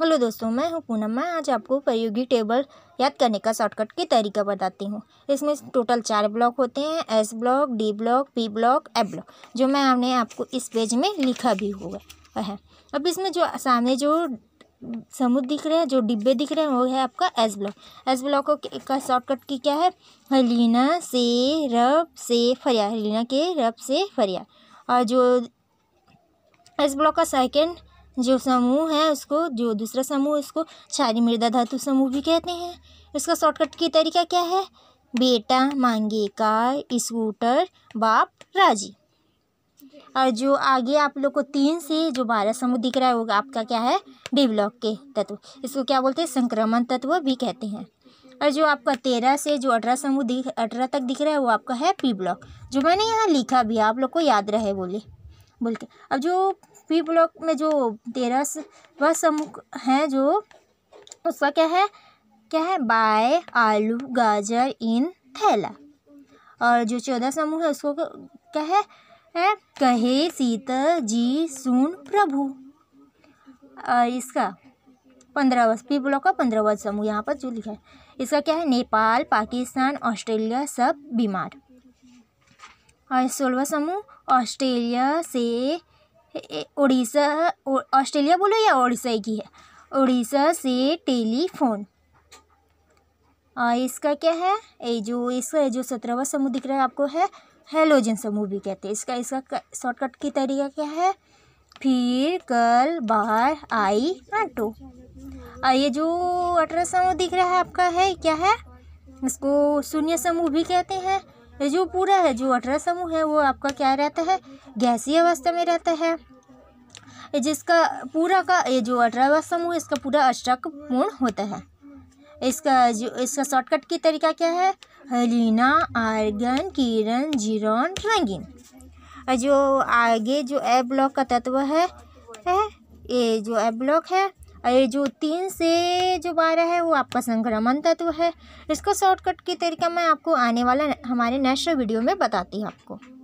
hello दोस्तों मैं हूं पूनम मैं आज आपको प्रयोगी टेबल याद करने का शॉर्टकट के तरीका बताती हूं इसमें टोटल चार ब्लॉक होते हैं S block D block P block F block जो मैं हमने आपको इस पेज में लिखा भी हुआ है अब इसमें जो सामने जो समुद्र दिख रहे हैं जो डिब्बे दिख रहे हैं वो है आपका एस ब्लॉक एस ब्लॉक का शॉर्टकट की क्या है हलीना से रब से फरिया हलीना के रब से फरिया और जो एस ब्लॉक का सेकेंड जो समूह है उसको जो दूसरा समूह उसको क्षारी मृदा धातु समूह भी कहते हैं इसका शॉर्टकट की तरीका क्या है बेटा मांगे कार स्कूटर बाप राजी और जो आगे आप लोग को तीन से जो बारह समूह दिख रहा है वो आपका क्या है डी ब्लॉक के तत्व इसको क्या बोलते हैं संक्रमण तत्व भी कहते हैं और जो आपका तेरह से जो अठारह समूह दिख अठारह तक दिख रहा है वो आपका है पी ब्लॉक जो मैंने यहाँ लिखा भी आप लोग को याद रहे बोले बोल के अब जो पी ब्लॉक में जो तेरह वह समूह हैं जो उसका क्या है क्या है बाय आलू गाजर इन थैला और जो चौदह समूह है उसको क्या है, है कहे सीता जी सुन प्रभु और इसका पंद्रह वर्ष पी ब्लॉक का पंद्रह वर्ष समूह यहाँ पर जो लिखा है इसका क्या है नेपाल पाकिस्तान ऑस्ट्रेलिया सब बीमार और सोलवा समूह ऑस्ट्रेलिया से उड़ीसा ऑस्ट्रेलिया बोलो या उड़ीसा की है उड़ीसा से टेलीफोन और इसका क्या है ये जो इसका जो सत्रहवा समूह दिख रहा है आपको है हेलोजन समूह भी कहते हैं इसका इसका शॉर्टकट की तरीका क्या है फिर कल बार आई आटो और ये जो अठारह समूह दिख रहा है आपका है क्या है इसको शून्य समूह भी कहते हैं जो पूरा है जो अठारह समूह है वो आपका क्या रहता है गैसीय अवस्था में रहता है जिसका पूरा का ये जो अठारहवा समूह इसका पूरा अष्टक पूर्ण होता है इसका जो इसका शॉर्टकट की तरीका क्या है हलीना आर्गन किरण जीरोन रंगीन जो आगे जो ए ब्लॉक का तत्व है, है ये जो ए ब्लॉक है ये जो तीन से जो बारह है वो आपका संक्रमण तत्व है इसको शॉर्टकट की तरीका मैं आपको आने वाला हमारे नेक्स्ट वीडियो में बताती हूँ आपको